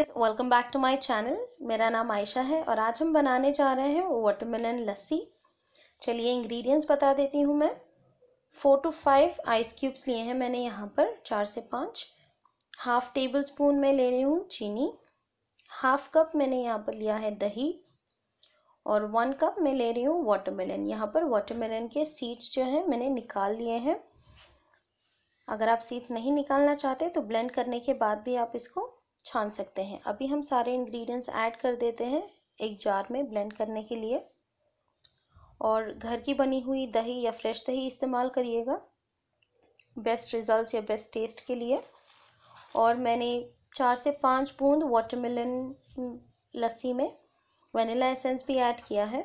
guys welcome back to my channel मेरा नाम आयशा है और आज हम बनाने जा रहे हैं वाटरमेलन लस्सी चलिए इंग्रेडिएंट्स बता देती हूँ मैं four to five ice cubes लिए हैं मैंने यहाँ पर चार से पाँच हाफ टेबल स्पून मैं ले रही हूँ चीनी हाफ कप मैंने यहाँ पर लिया है दही और वन कप मैं ले रही हूँ वाटर यहाँ पर वाटर के सीड्स जो हैं मैंने निकाल लिए हैं अगर आप सीड्स नहीं निकालना चाहते तो ब्लेंड करने के बाद भी आप इसको छान सकते हैं अभी हम सारे इंग्रेडिएंट्स ऐड कर देते हैं एक जार में ब्लेंड करने के लिए और घर की बनी हुई दही या फ्रेश दही इस्तेमाल करिएगा बेस्ट रिजल्ट्स या बेस्ट टेस्ट के लिए और मैंने चार से पाँच बूंद वाटरमेलन हम्म, लस्सी में वनीला एसेंस भी ऐड किया है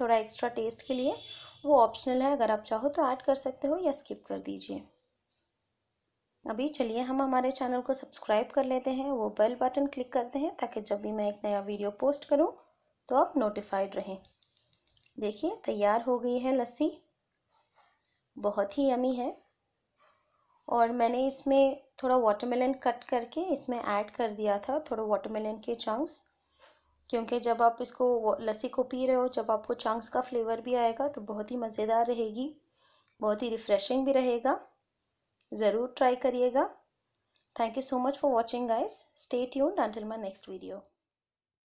थोड़ा एक्स्ट्रा टेस्ट के लिए वो ऑप्शनल है अगर आप चाहो तो ऐड कर सकते हो या स्किप कर दीजिए अभी चलिए हम हमारे चैनल को सब्सक्राइब कर लेते हैं वो बेल बटन क्लिक करते हैं ताकि जब भी मैं एक नया वीडियो पोस्ट करूं तो आप नोटिफाइड रहें देखिए तैयार हो गई है लस्सी बहुत ही यमी है और मैंने इसमें थोड़ा वाटरमेलन कट करके इसमें ऐड कर दिया था थोड़ा वाटरमेलन के चंक्स क्योंकि जब आप इसको लस्सी को पी रहे हो जब आपको चंक्स का फ्लेवर भी आएगा तो बहुत ही मज़ेदार रहेगी बहुत ही रिफ़्रेशिंग भी रहेगा ज़रूर ट्राई करिएगा thank you so much for watching guys stay tuned until my next video